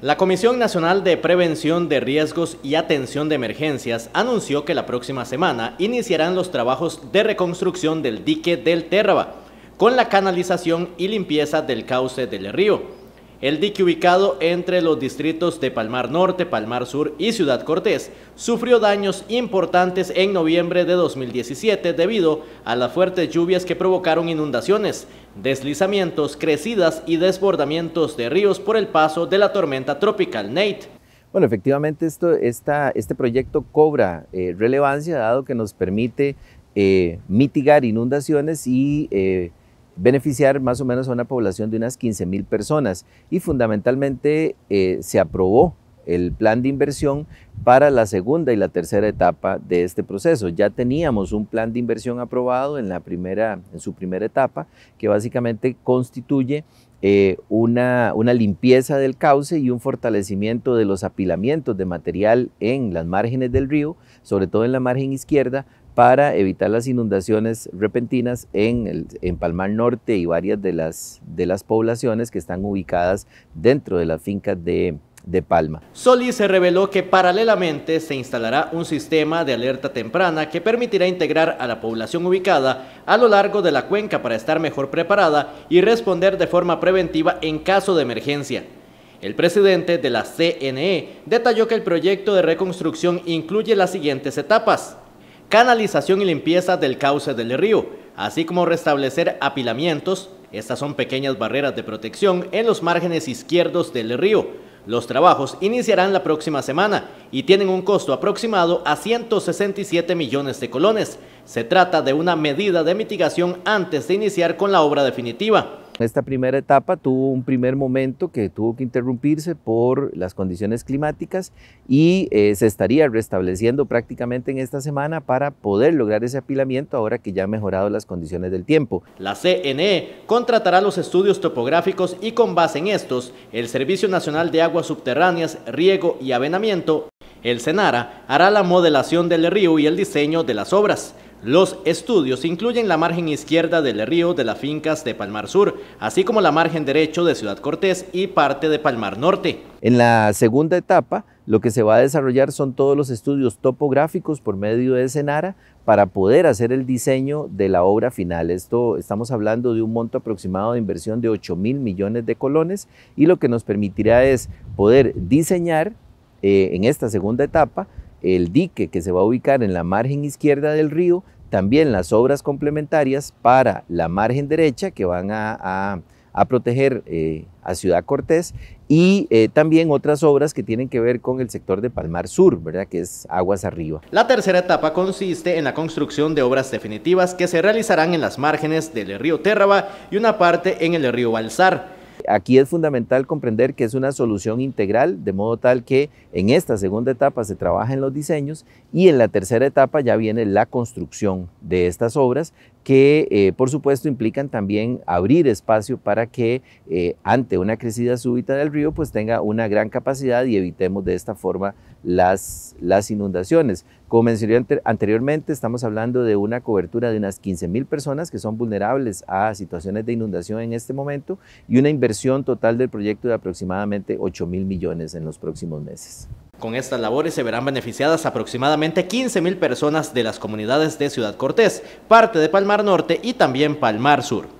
La Comisión Nacional de Prevención de Riesgos y Atención de Emergencias anunció que la próxima semana iniciarán los trabajos de reconstrucción del dique del Térraba, con la canalización y limpieza del cauce del río. El dique ubicado entre los distritos de Palmar Norte, Palmar Sur y Ciudad Cortés sufrió daños importantes en noviembre de 2017 debido a las fuertes lluvias que provocaron inundaciones, deslizamientos, crecidas y desbordamientos de ríos por el paso de la tormenta tropical Nate. Bueno, efectivamente este proyecto cobra eh, relevancia dado que nos permite eh, mitigar inundaciones y eh, beneficiar más o menos a una población de unas 15 mil personas y fundamentalmente eh, se aprobó el plan de inversión para la segunda y la tercera etapa de este proceso. Ya teníamos un plan de inversión aprobado en, la primera, en su primera etapa, que básicamente constituye eh, una, una limpieza del cauce y un fortalecimiento de los apilamientos de material en las márgenes del río, sobre todo en la margen izquierda, para evitar las inundaciones repentinas en, el, Palmar Norte y varias de las, poblaciones que están ubicadas dentro de las fincas de, de Palma. Solís se reveló que paralelamente se instalará un sistema de alerta temprana que permitirá integrar a la población ubicada a lo largo de la cuenca para estar mejor preparada y responder de forma preventiva en caso de emergencia. El presidente de la CNE detalló que el proyecto de reconstrucción incluye las siguientes etapas canalización y limpieza del cauce del río, así como restablecer apilamientos, estas son pequeñas barreras de protección en los márgenes izquierdos del río. Los trabajos iniciarán la próxima semana y tienen un costo aproximado a 167 millones de colones. Se trata de una medida de mitigación antes de iniciar con la obra definitiva. Esta primera etapa tuvo un primer momento que tuvo que interrumpirse por las condiciones climáticas y eh, se estaría restableciendo prácticamente en esta semana para poder lograr ese apilamiento ahora que ya han mejorado las condiciones del tiempo. La CNE contratará los estudios topográficos y con base en estos, el Servicio Nacional de Aguas Subterráneas, Riego y Avenamiento, el CENARA, hará la modelación del río y el diseño de las obras. Los estudios incluyen la margen izquierda del río de las fincas de Palmar Sur, así como la margen derecho de Ciudad Cortés y parte de Palmar Norte. En la segunda etapa, lo que se va a desarrollar son todos los estudios topográficos por medio de Senara para poder hacer el diseño de la obra final. Esto estamos hablando de un monto aproximado de inversión de 8 mil millones de colones y lo que nos permitirá es poder diseñar eh, en esta segunda etapa el dique que se va a ubicar en la margen izquierda del río, también las obras complementarias para la margen derecha que van a, proteger eh, a Ciudad Cortés y eh, también otras obras que tienen que ver con el sector de Palmar Sur, ¿verdad? que es aguas arriba. La tercera etapa consiste en la construcción de obras definitivas que se realizarán en las márgenes del río Térraba y una parte en el río Balsar aquí es fundamental comprender que es una solución integral, de modo tal que en esta segunda etapa se trabaja en los diseños y en la tercera etapa ya viene la construcción de estas obras que eh, por supuesto implican también abrir espacio para que eh, ante una crecida súbita del río pues tenga una gran capacidad y evitemos de esta forma las inundaciones. Como mencioné anteriormente, estamos hablando de una cobertura de unas mil personas que son vulnerables a situaciones de inundación en este momento y una inversión total del proyecto de aproximadamente mil millones en los próximos meses. Con estas labores se verán beneficiadas aproximadamente mil personas de las comunidades de Ciudad Cortés, parte de Palmar Norte y también Palmar Sur.